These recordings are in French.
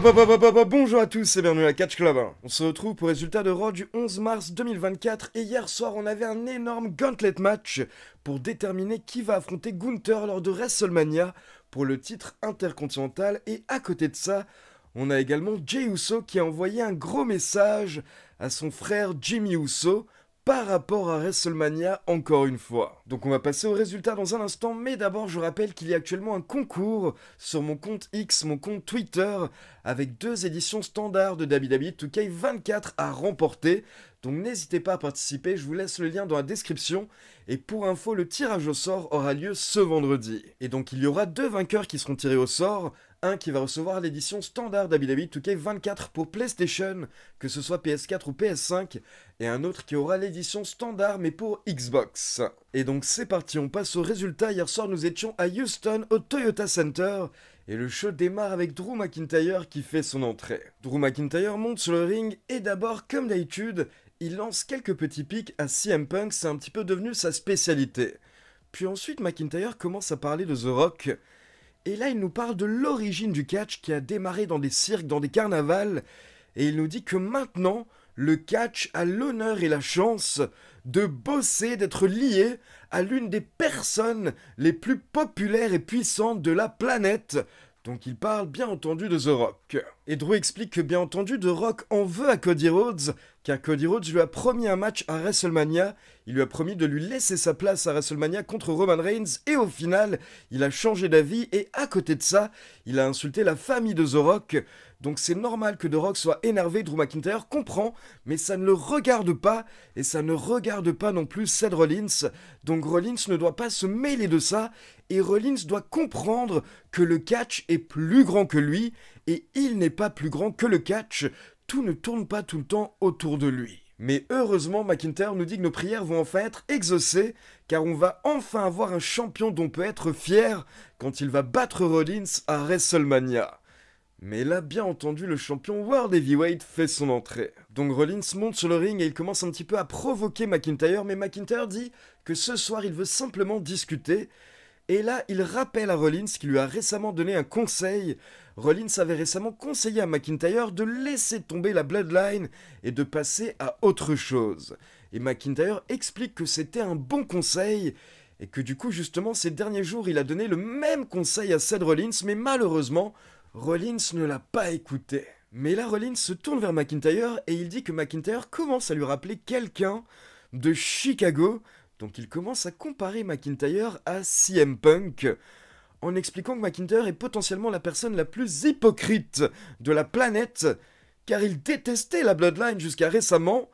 bonjour à tous et bienvenue à Catch Club. On se retrouve pour résultat de Raw du 11 mars 2024 et hier soir on avait un énorme gauntlet match pour déterminer qui va affronter Gunther lors de WrestleMania pour le titre intercontinental et à côté de ça, on a également Jey Uso qui a envoyé un gros message à son frère Jimmy Uso par rapport à WrestleMania encore une fois. Donc on va passer aux résultats dans un instant, mais d'abord je rappelle qu'il y a actuellement un concours sur mon compte X, mon compte Twitter, avec deux éditions standards de WWE 2K24 à remporter. Donc n'hésitez pas à participer, je vous laisse le lien dans la description. Et pour info, le tirage au sort aura lieu ce vendredi. Et donc il y aura deux vainqueurs qui seront tirés au sort, un qui va recevoir l'édition standard d'Abidabi 2K24 pour PlayStation, que ce soit PS4 ou PS5, et un autre qui aura l'édition standard mais pour Xbox. Et donc c'est parti, on passe au résultat. Hier soir, nous étions à Houston au Toyota Center. Et le show démarre avec Drew McIntyre qui fait son entrée. Drew McIntyre monte sur le ring et d'abord, comme d'habitude, il lance quelques petits pics à CM Punk, c'est un petit peu devenu sa spécialité. Puis ensuite, McIntyre commence à parler de The Rock, et là, il nous parle de l'origine du catch qui a démarré dans des cirques, dans des carnavals, et il nous dit que maintenant, le catch a l'honneur et la chance de bosser, d'être lié à l'une des personnes les plus populaires et puissantes de la planète. Donc il parle bien entendu de The Rock. Et Drew explique que bien entendu The Rock en veut à Cody Rhodes car Cody Rhodes lui a promis un match à WrestleMania, il lui a promis de lui laisser sa place à WrestleMania contre Roman Reigns, et au final, il a changé d'avis, et à côté de ça, il a insulté la famille de The Rock, donc c'est normal que The Rock soit énervé, Drew McIntyre comprend, mais ça ne le regarde pas, et ça ne regarde pas non plus Seth Rollins, donc Rollins ne doit pas se mêler de ça, et Rollins doit comprendre que le catch est plus grand que lui, et il n'est pas plus grand que le catch, tout ne tourne pas tout le temps autour de lui. Mais heureusement, McIntyre nous dit que nos prières vont enfin être exaucées, car on va enfin avoir un champion dont on peut être fier quand il va battre Rollins à WrestleMania. Mais là, bien entendu, le champion World Heavyweight fait son entrée. Donc Rollins monte sur le ring et il commence un petit peu à provoquer McIntyre, mais McIntyre dit que ce soir il veut simplement discuter et là, il rappelle à Rollins qui lui a récemment donné un conseil. Rollins avait récemment conseillé à McIntyre de laisser tomber la Bloodline et de passer à autre chose. Et McIntyre explique que c'était un bon conseil et que du coup, justement, ces derniers jours, il a donné le même conseil à Seth Rollins, mais malheureusement, Rollins ne l'a pas écouté. Mais là, Rollins se tourne vers McIntyre et il dit que McIntyre commence à lui rappeler quelqu'un de Chicago donc il commence à comparer McIntyre à CM Punk en expliquant que McIntyre est potentiellement la personne la plus hypocrite de la planète car il détestait la Bloodline jusqu'à récemment.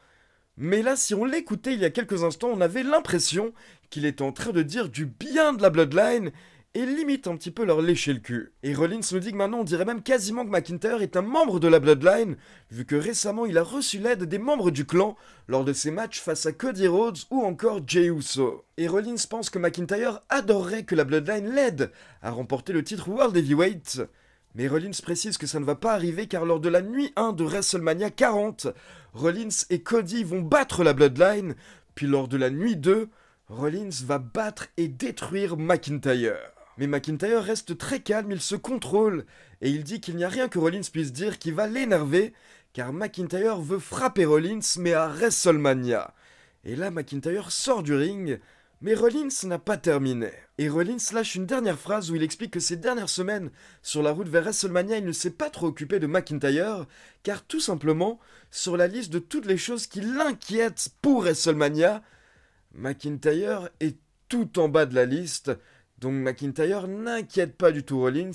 Mais là, si on l'écoutait il y a quelques instants, on avait l'impression qu'il était en train de dire du bien de la Bloodline et limite un petit peu leur lécher le cul. Et Rollins nous dit que maintenant on dirait même quasiment que McIntyre est un membre de la Bloodline, vu que récemment il a reçu l'aide des membres du clan lors de ses matchs face à Cody Rhodes ou encore Jey Uso. Et Rollins pense que McIntyre adorerait que la Bloodline l'aide à remporter le titre World Heavyweight. Mais Rollins précise que ça ne va pas arriver car lors de la nuit 1 de WrestleMania 40, Rollins et Cody vont battre la Bloodline, puis lors de la nuit 2, Rollins va battre et détruire McIntyre. Mais McIntyre reste très calme, il se contrôle, et il dit qu'il n'y a rien que Rollins puisse dire qui va l'énerver, car McIntyre veut frapper Rollins, mais à WrestleMania. Et là, McIntyre sort du ring, mais Rollins n'a pas terminé. Et Rollins lâche une dernière phrase où il explique que ces dernières semaines, sur la route vers WrestleMania, il ne s'est pas trop occupé de McIntyre, car tout simplement, sur la liste de toutes les choses qui l'inquiètent pour WrestleMania, McIntyre est tout en bas de la liste, donc McIntyre n'inquiète pas du tout Rollins,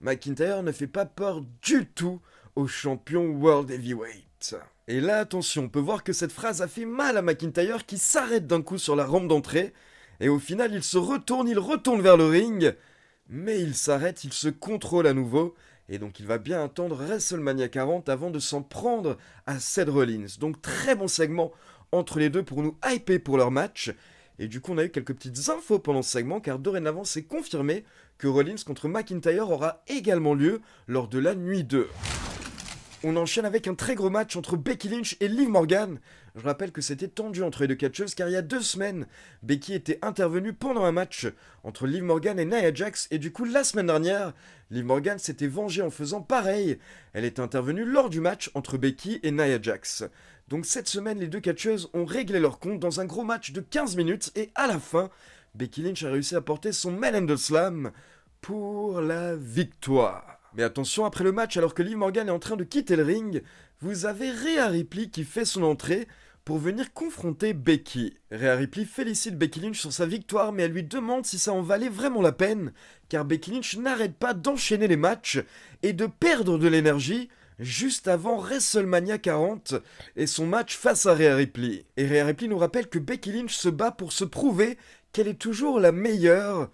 McIntyre ne fait pas peur du tout au champion World Heavyweight. Et là, attention, on peut voir que cette phrase a fait mal à McIntyre qui s'arrête d'un coup sur la rampe d'entrée, et au final il se retourne, il retourne vers le ring, mais il s'arrête, il se contrôle à nouveau, et donc il va bien attendre WrestleMania 40 avant de s'en prendre à Seth Rollins. Donc très bon segment entre les deux pour nous hyper pour leur match, et du coup, on a eu quelques petites infos pendant ce segment, car dorénavant, c'est confirmé que Rollins contre McIntyre aura également lieu lors de la nuit 2. On enchaîne avec un très gros match entre Becky Lynch et Liv Morgan. Je rappelle que c'était tendu entre les deux catcheuses car il y a deux semaines, Becky était intervenue pendant un match entre Liv Morgan et Nia Jax et du coup la semaine dernière, Liv Morgan s'était vengée en faisant pareil. Elle est intervenue lors du match entre Becky et Nia Jax. Donc cette semaine, les deux catcheuses ont réglé leur compte dans un gros match de 15 minutes et à la fin, Becky Lynch a réussi à porter son de Slam pour la victoire. Mais attention, après le match, alors que Liv Morgan est en train de quitter le ring, vous avez Rhea Ripley qui fait son entrée pour venir confronter Becky. Rhea Ripley félicite Becky Lynch sur sa victoire, mais elle lui demande si ça en valait vraiment la peine, car Becky Lynch n'arrête pas d'enchaîner les matchs et de perdre de l'énergie juste avant WrestleMania 40 et son match face à Rhea Ripley. Et Rhea Ripley nous rappelle que Becky Lynch se bat pour se prouver qu'elle est toujours la meilleure,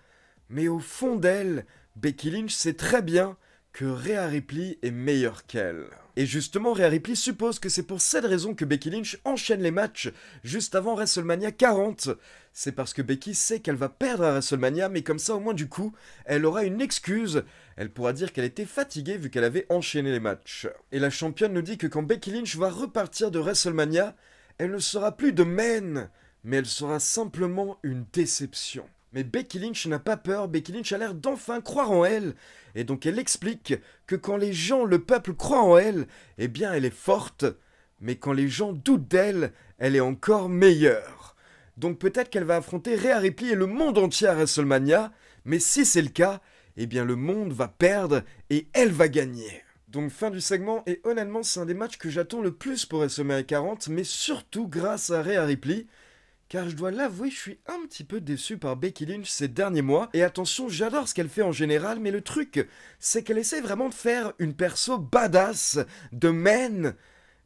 mais au fond d'elle, Becky Lynch sait très bien que Rhea Ripley est meilleure qu'elle. Et justement, Rhea Ripley suppose que c'est pour cette raison que Becky Lynch enchaîne les matchs juste avant WrestleMania 40. C'est parce que Becky sait qu'elle va perdre à WrestleMania, mais comme ça au moins du coup, elle aura une excuse. Elle pourra dire qu'elle était fatiguée vu qu'elle avait enchaîné les matchs. Et la championne nous dit que quand Becky Lynch va repartir de WrestleMania, elle ne sera plus de main, mais elle sera simplement une déception. Mais Becky Lynch n'a pas peur, Becky Lynch a l'air d'enfin croire en elle. Et donc elle explique que quand les gens, le peuple croient en elle, eh bien elle est forte. Mais quand les gens doutent d'elle, elle est encore meilleure. Donc peut-être qu'elle va affronter Rhea Ripley et le monde entier à WrestleMania, mais si c'est le cas, eh bien le monde va perdre et elle va gagner. Donc fin du segment, et honnêtement c'est un des matchs que j'attends le plus pour WrestleMania 40, mais surtout grâce à Rhea Ripley, car je dois l'avouer, je suis un petit peu déçu par Becky Lynch ces derniers mois, et attention, j'adore ce qu'elle fait en général, mais le truc, c'est qu'elle essaie vraiment de faire une perso badass, de main.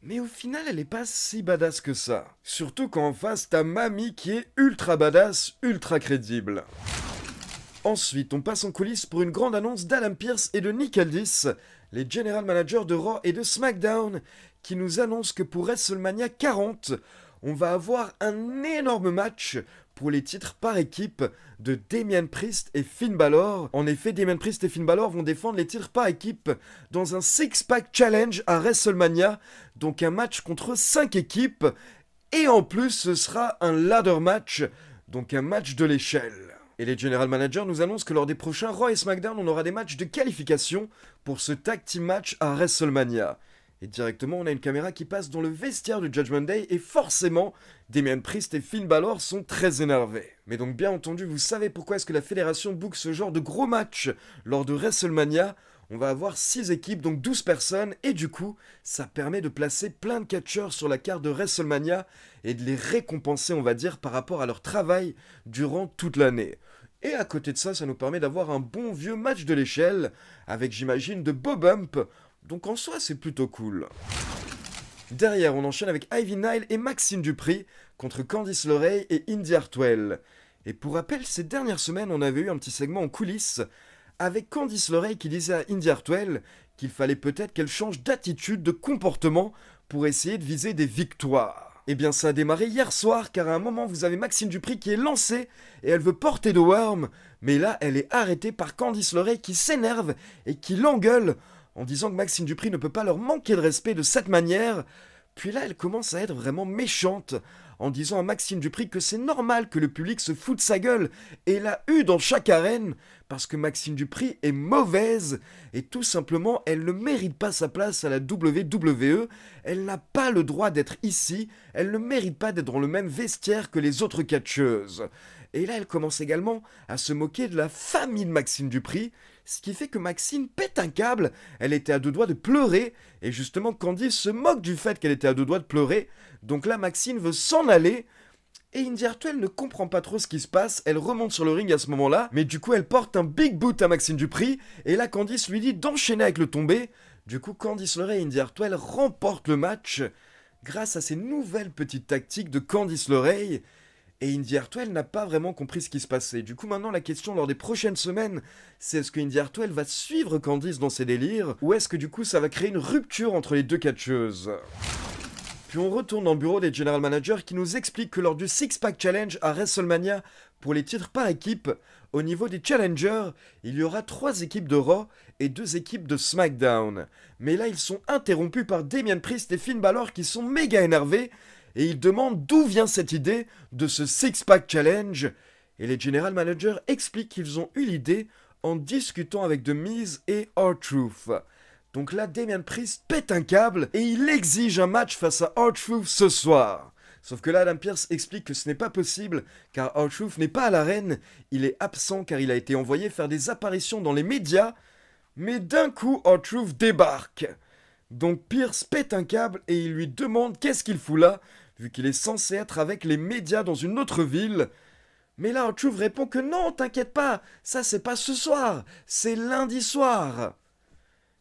mais au final, elle est pas si badass que ça. Surtout quand en face, t'as Mamie qui est ultra badass, ultra crédible. Ensuite, on passe en coulisses pour une grande annonce d'Alan Pierce et de Nick Aldis, les general managers de Raw et de SmackDown, qui nous annoncent que pour WrestleMania 40, on va avoir un énorme match pour les titres par équipe de Damien Priest et Finn Balor. En effet, Damien Priest et Finn Balor vont défendre les titres par équipe dans un six-pack challenge à WrestleMania, donc un match contre 5 équipes, et en plus ce sera un ladder match, donc un match de l'échelle. Et les General Managers nous annoncent que lors des prochains Raw et SmackDown, on aura des matchs de qualification pour ce tag team match à WrestleMania. Et directement, on a une caméra qui passe dans le vestiaire du Judgment Day, et forcément, Damien Priest et Finn Balor sont très énervés. Mais donc, bien entendu, vous savez pourquoi est-ce que la fédération book ce genre de gros match lors de WrestleMania on va avoir 6 équipes, donc 12 personnes, et du coup, ça permet de placer plein de catcheurs sur la carte de WrestleMania et de les récompenser, on va dire, par rapport à leur travail durant toute l'année. Et à côté de ça, ça nous permet d'avoir un bon vieux match de l'échelle, avec j'imagine de Bob bumps, donc en soi, c'est plutôt cool. Derrière, on enchaîne avec Ivy Nile et Maxime Dupri contre Candice Lorey et Indy Artwell. Et pour rappel, ces dernières semaines, on avait eu un petit segment en coulisses avec Candice Lorey qui disait à Indy Artwell qu'il fallait peut-être qu'elle change d'attitude, de comportement pour essayer de viser des victoires. Et eh bien ça a démarré hier soir car à un moment vous avez Maxime Dupri qui est lancée et elle veut porter de Worm, mais là elle est arrêtée par Candice Lorey qui s'énerve et qui l'engueule en disant que Maxime Dupri ne peut pas leur manquer de respect de cette manière. Puis là, elle commence à être vraiment méchante en disant à Maxime Dupri que c'est normal que le public se foute de sa gueule et l'a eu dans chaque arène parce que Maxime Dupri est mauvaise et tout simplement elle ne mérite pas sa place à la WWE, elle n'a pas le droit d'être ici, elle ne mérite pas d'être dans le même vestiaire que les autres catcheuses. Et là, elle commence également à se moquer de la famille de Maxime Dupri, ce qui fait que Maxime pète un câble, elle était à deux doigts de pleurer, et justement Candice se moque du fait qu'elle était à deux doigts de pleurer, donc là Maxime veut s'en aller, et India ne comprend pas trop ce qui se passe, elle remonte sur le ring à ce moment-là, mais du coup elle porte un big boot à Maxime Dupri, et là Candice lui dit d'enchaîner avec le tombé, du coup Candice Leray et Indy remporte remportent le match, grâce à ces nouvelles petites tactiques de Candice Leray, et Indy Hartwell n'a pas vraiment compris ce qui se passait. Du coup, maintenant, la question lors des prochaines semaines, c'est est-ce que Indy Hartwell va suivre Candice dans ses délires, ou est-ce que du coup ça va créer une rupture entre les deux catcheuses puis on retourne dans le bureau des General Managers qui nous expliquent que lors du Six Pack Challenge à WrestleMania, pour les titres par équipe, au niveau des challengers, il y aura trois équipes de Raw et deux équipes de SmackDown. Mais là, ils sont interrompus par Damien Priest et Finn Balor qui sont méga énervés et il demande d'où vient cette idée de ce six-pack challenge. Et les general managers expliquent qu'ils ont eu l'idée en discutant avec The Miz et R-Truth. Donc là, Damien Priest pète un câble et il exige un match face à R-Truth ce soir. Sauf que là, Adam Pierce explique que ce n'est pas possible car R-Truth n'est pas à l'arène, il est absent car il a été envoyé faire des apparitions dans les médias. Mais d'un coup, r débarque. Donc Pierce pète un câble et il lui demande qu'est-ce qu'il fout là vu qu'il est censé être avec les médias dans une autre ville. Mais là, Truth répond que non, t'inquiète pas, ça c'est pas ce soir, c'est lundi soir.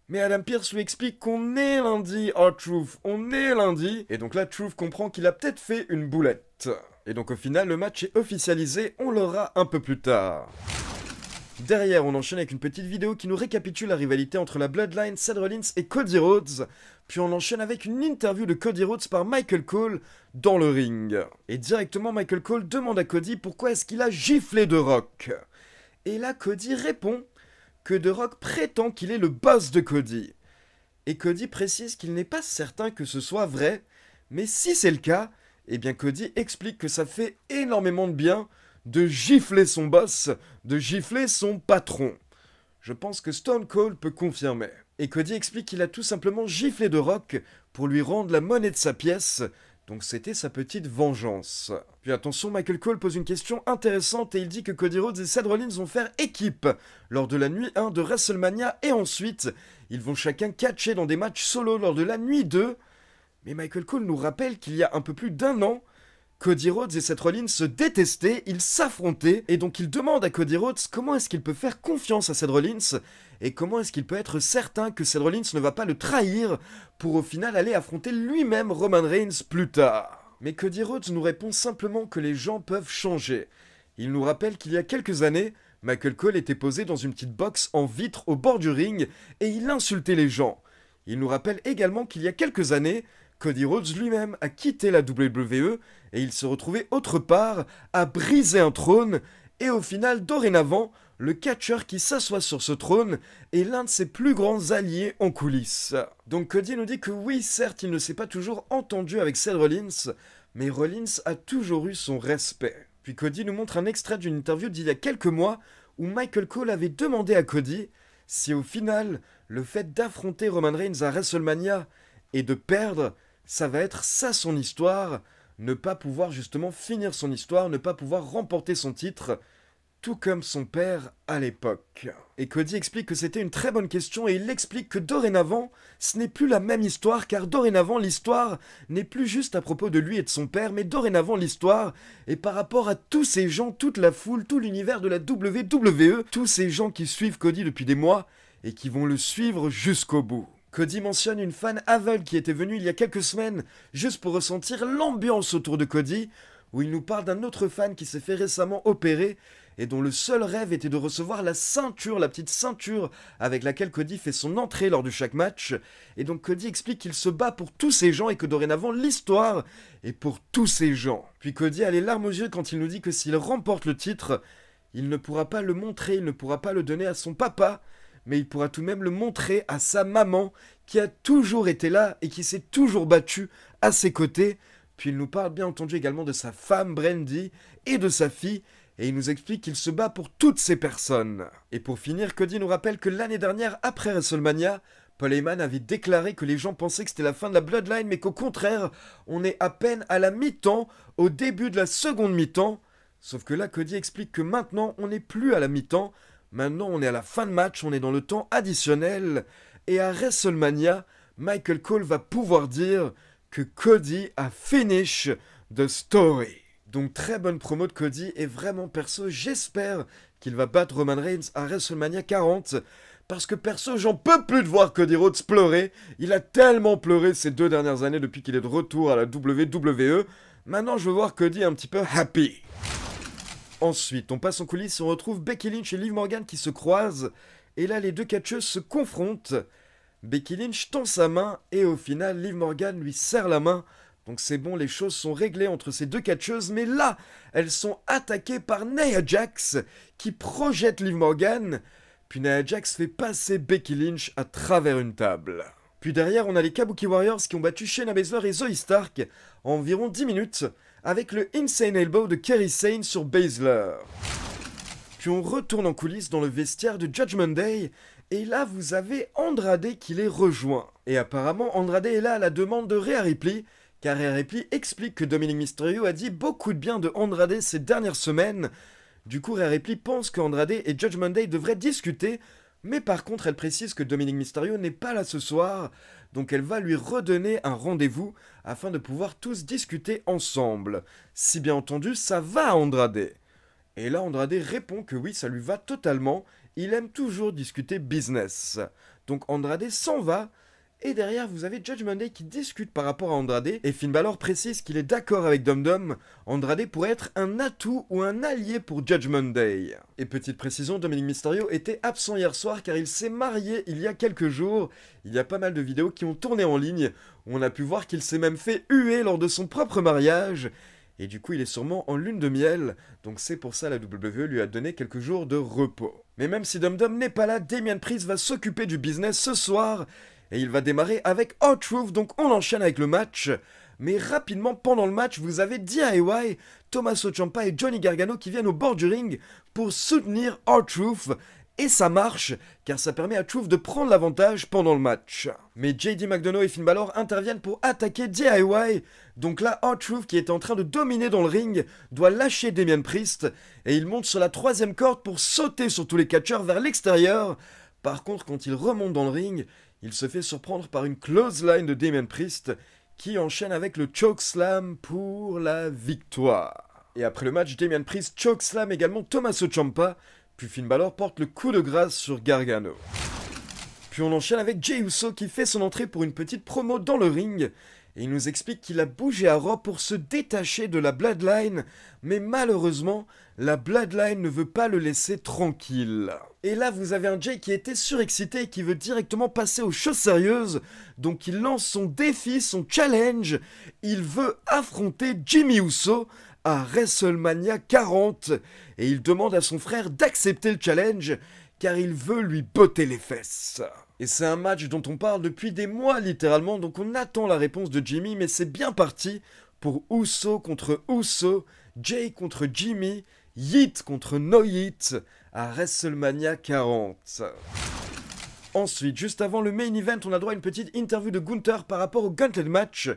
Mais Adam Pierce lui explique qu'on est lundi, oh, Hot Truth, on est lundi. Et donc là, Truth comprend qu'il a peut-être fait une boulette. Et donc au final, le match est officialisé, on l'aura un peu plus tard. Derrière, on enchaîne avec une petite vidéo qui nous récapitule la rivalité entre la Bloodline, Seth Rollins et Cody Rhodes. Puis on enchaîne avec une interview de Cody Rhodes par Michael Cole dans le ring. Et directement, Michael Cole demande à Cody pourquoi est-ce qu'il a giflé The Rock. Et là, Cody répond que The Rock prétend qu'il est le boss de Cody. Et Cody précise qu'il n'est pas certain que ce soit vrai, mais si c'est le cas, eh bien Cody explique que ça fait énormément de bien de gifler son boss, de gifler son patron. Je pense que Stone Cold peut confirmer. Et Cody explique qu'il a tout simplement giflé de Rock pour lui rendre la monnaie de sa pièce, donc c'était sa petite vengeance. Puis attention, Michael Cole pose une question intéressante et il dit que Cody Rhodes et Seth Rollins vont faire équipe lors de la nuit 1 de WrestleMania et ensuite, ils vont chacun catcher dans des matchs solo lors de la nuit 2. Mais Michael Cole nous rappelle qu'il y a un peu plus d'un an, Cody Rhodes et Seth Rollins se détestaient, ils s'affrontaient, et donc il demande à Cody Rhodes comment est-ce qu'il peut faire confiance à Seth Rollins, et comment est-ce qu'il peut être certain que Seth Rollins ne va pas le trahir pour au final aller affronter lui-même Roman Reigns plus tard. Mais Cody Rhodes nous répond simplement que les gens peuvent changer. Il nous rappelle qu'il y a quelques années, Michael Cole était posé dans une petite box en vitre au bord du ring et il insultait les gens. Il nous rappelle également qu'il y a quelques années, Cody Rhodes lui-même a quitté la WWE et il se retrouvait autre part à briser un trône et au final dorénavant le catcheur qui s'assoit sur ce trône est l'un de ses plus grands alliés en coulisses. Donc Cody nous dit que oui, certes, il ne s'est pas toujours entendu avec Seth Rollins, mais Rollins a toujours eu son respect. Puis Cody nous montre un extrait d'une interview d'il y a quelques mois où Michael Cole avait demandé à Cody si au final, le fait d'affronter Roman Reigns à WrestleMania et de perdre ça va être ça son histoire, ne pas pouvoir justement finir son histoire, ne pas pouvoir remporter son titre, tout comme son père à l'époque. Et Cody explique que c'était une très bonne question et il explique que dorénavant, ce n'est plus la même histoire car dorénavant l'histoire n'est plus juste à propos de lui et de son père, mais dorénavant l'histoire est par rapport à tous ces gens, toute la foule, tout l'univers de la WWE, tous ces gens qui suivent Cody depuis des mois et qui vont le suivre jusqu'au bout. Cody mentionne une fan aveugle qui était venue il y a quelques semaines juste pour ressentir l'ambiance autour de Cody, où il nous parle d'un autre fan qui s'est fait récemment opérer et dont le seul rêve était de recevoir la ceinture, la petite ceinture avec laquelle Cody fait son entrée lors de chaque match. Et donc Cody explique qu'il se bat pour tous ces gens et que dorénavant l'histoire est pour tous ces gens. Puis Cody a les larmes aux yeux quand il nous dit que s'il remporte le titre, il ne pourra pas le montrer, il ne pourra pas le donner à son papa, mais il pourra tout de même le montrer à sa maman qui a toujours été là et qui s'est toujours battue à ses côtés. Puis il nous parle bien entendu également de sa femme Brandy et de sa fille, et il nous explique qu'il se bat pour toutes ces personnes. Et pour finir, Cody nous rappelle que l'année dernière, après WrestleMania, Paul Heyman avait déclaré que les gens pensaient que c'était la fin de la Bloodline, mais qu'au contraire, on est à peine à la mi-temps, au début de la seconde mi-temps. Sauf que là, Cody explique que maintenant, on n'est plus à la mi-temps, Maintenant, on est à la fin de match, on est dans le temps additionnel. Et à WrestleMania, Michael Cole va pouvoir dire que Cody a finish the story. Donc très bonne promo de Cody et vraiment perso, j'espère qu'il va battre Roman Reigns à WrestleMania 40. Parce que perso, j'en peux plus de voir Cody Rhodes pleurer. Il a tellement pleuré ces deux dernières années depuis qu'il est de retour à la WWE. Maintenant, je veux voir Cody un petit peu happy. Ensuite, on passe en coulisses et on retrouve Becky Lynch et Liv Morgan qui se croisent. Et là, les deux catcheuses se confrontent. Becky Lynch tend sa main et au final, Liv Morgan lui serre la main. Donc c'est bon, les choses sont réglées entre ces deux catcheuses, mais là, elles sont attaquées par Nia Jax qui projette Liv Morgan. Puis Nia Jax fait passer Becky Lynch à travers une table. Puis derrière, on a les Kabuki Warriors qui ont battu Shayna Baszler et Zoe Stark en environ 10 minutes avec le Insane Elbow de Kerry Sane sur Baszler. Puis on retourne en coulisses dans le vestiaire de Judgment Day, et là vous avez Andrade qui les rejoint. Et apparemment Andrade est là à la demande de Rhea Ripley, car Rhea Ripley explique que Dominique Mysterio a dit beaucoup de bien de Andrade ces dernières semaines. Du coup Rhea Ripley pense Andrade et Judgment Day devraient discuter, mais par contre elle précise que Dominique Mysterio n'est pas là ce soir, donc elle va lui redonner un rendez-vous afin de pouvoir tous discuter ensemble. Si bien entendu, ça va Andrade. Et là, Andrade répond que oui, ça lui va totalement, il aime toujours discuter business. Donc Andrade s'en va, et derrière, vous avez Judge Monday qui discute par rapport à Andrade, et Finn Balor précise qu'il est d'accord avec Dom Dom, Andrade pourrait être un atout ou un allié pour Judge Monday. Et petite précision, Dominique Mysterio était absent hier soir car il s'est marié il y a quelques jours, il y a pas mal de vidéos qui ont tourné en ligne, on a pu voir qu'il s'est même fait huer lors de son propre mariage, et du coup il est sûrement en lune de miel, donc c'est pour ça la WWE lui a donné quelques jours de repos. Mais même si Dom Dom n'est pas là, Damien Priest va s'occuper du business ce soir, et il va démarrer avec hard Truth, donc on enchaîne avec le match. Mais rapidement, pendant le match, vous avez DIY, Thomas Ochampa et Johnny Gargano qui viennent au bord du ring pour soutenir hard Truth. Et ça marche, car ça permet à Truth de prendre l'avantage pendant le match. Mais JD McDonough et Finn Balor interviennent pour attaquer DIY. Donc là, r Truth, qui est en train de dominer dans le ring, doit lâcher Damien Priest. Et il monte sur la troisième corde pour sauter sur tous les catcheurs vers l'extérieur. Par contre, quand il remonte dans le ring, il se fait surprendre par une close line de Damien Priest qui enchaîne avec le chokeslam pour la victoire. Et après le match, Damien Priest slam également Tommaso Ciampa, puis Finn Balor porte le coup de grâce sur Gargano. Puis on enchaîne avec Jey Uso qui fait son entrée pour une petite promo dans le ring et il nous explique qu'il a bougé à Rome pour se détacher de la Bloodline, mais malheureusement, la Bloodline ne veut pas le laisser tranquille. Et là, vous avez un Jay qui était surexcité et qui veut directement passer aux choses sérieuses, donc il lance son défi, son challenge, il veut affronter Jimmy Uso à WrestleMania 40, et il demande à son frère d'accepter le challenge, car il veut lui botter les fesses. Et c'est un match dont on parle depuis des mois littéralement, donc on attend la réponse de Jimmy, mais c'est bien parti pour Uso contre Uso, Jay contre Jimmy, Yeet contre No Yeet à WrestleMania 40. Ensuite, juste avant le main event, on a droit à une petite interview de Gunther par rapport au Gauntlet match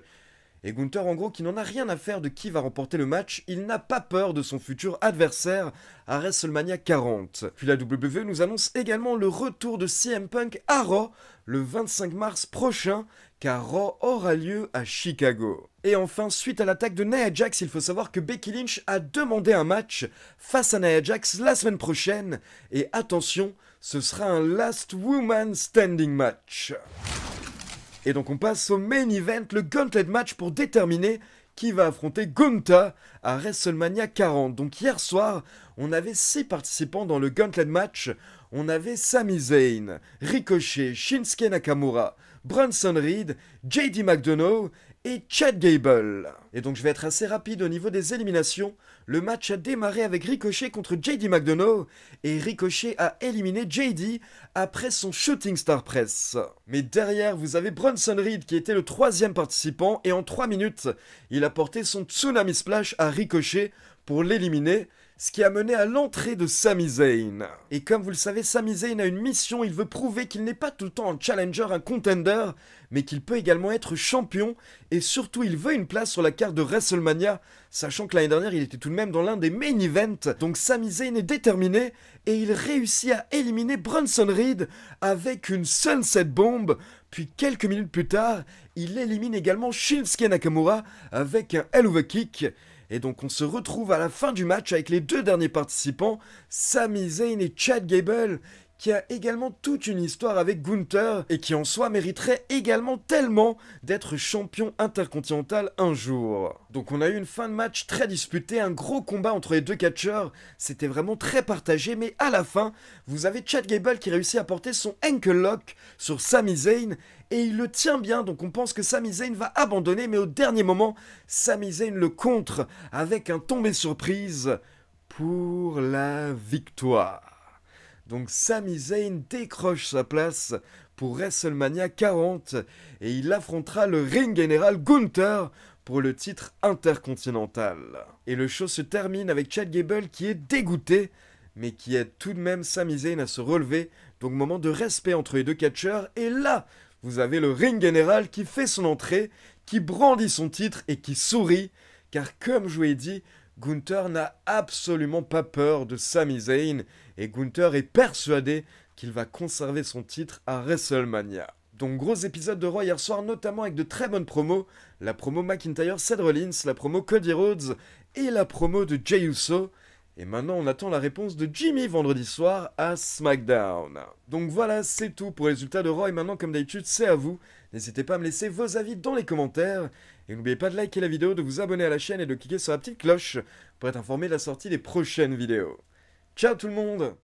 et Gunther, en gros, qui n'en a rien à faire de qui va remporter le match, il n'a pas peur de son futur adversaire à WrestleMania 40. Puis la WWE nous annonce également le retour de CM Punk à Raw le 25 mars prochain, car Raw aura lieu à Chicago. Et enfin, suite à l'attaque de Nia Jax, il faut savoir que Becky Lynch a demandé un match face à Nia Jax la semaine prochaine, et attention, ce sera un Last Woman Standing Match. Et donc on passe au main event, le Gauntlet match pour déterminer qui va affronter Gunta à WrestleMania 40. Donc hier soir, on avait 6 participants dans le Gauntlet match. On avait Sami Zayn, Ricochet, Shinsuke Nakamura, Brunson Reed, JD McDonough et Chad Gable. Et donc je vais être assez rapide au niveau des éliminations. Le match a démarré avec Ricochet contre JD McDonough et Ricochet a éliminé JD après son Shooting Star Press. Mais derrière vous avez Brunson Reed qui était le troisième participant et en trois minutes il a porté son Tsunami Splash à Ricochet pour l'éliminer ce qui a mené à l'entrée de Sami Zayn. Et comme vous le savez, Sami Zayn a une mission, il veut prouver qu'il n'est pas tout le temps un challenger, un contender, mais qu'il peut également être champion, et surtout il veut une place sur la carte de WrestleMania, sachant que l'année dernière il était tout de même dans l'un des main events, donc Sami Zayn est déterminé, et il réussit à éliminer Bronson Reed avec une Sunset Bomb, puis quelques minutes plus tard, il élimine également Shinsuke Nakamura avec un Helluva Kick, et donc on se retrouve à la fin du match avec les deux derniers participants, Sami Zayn et Chad Gable, qui a également toute une histoire avec Gunther et qui en soi mériterait également tellement d'être champion intercontinental un jour. Donc on a eu une fin de match très disputée, un gros combat entre les deux catcheurs, c'était vraiment très partagé, mais à la fin, vous avez Chad Gable qui réussit à porter son ankle lock sur Sami Zayn et il le tient bien, donc on pense que Sami Zayn va abandonner, mais au dernier moment, Sami Zayn le contre avec un tombé surprise pour la victoire. Donc Sami Zayn décroche sa place pour WrestleMania 40 et il affrontera le ring général Gunther pour le titre intercontinental. Et le show se termine avec Chad Gable qui est dégoûté, mais qui aide tout de même Sami Zayn à se relever, donc moment de respect entre les deux catcheurs, et là, vous avez le ring général qui fait son entrée, qui brandit son titre et qui sourit, car comme je vous l'ai dit, Gunther n'a absolument pas peur de Sami Zayn et Gunther est persuadé qu'il va conserver son titre à WrestleMania. Donc gros épisode de Roy hier soir, notamment avec de très bonnes promos, la promo McIntyre Seth Rollins, la promo Cody Rhodes et la promo de Jay Uso. Et maintenant, on attend la réponse de Jimmy vendredi soir à SmackDown. Donc voilà, c'est tout pour les résultats de Roy, Et maintenant, comme d'habitude, c'est à vous N'hésitez pas à me laisser vos avis dans les commentaires. Et n'oubliez pas de liker la vidéo, de vous abonner à la chaîne et de cliquer sur la petite cloche pour être informé de la sortie des prochaines vidéos. Ciao tout le monde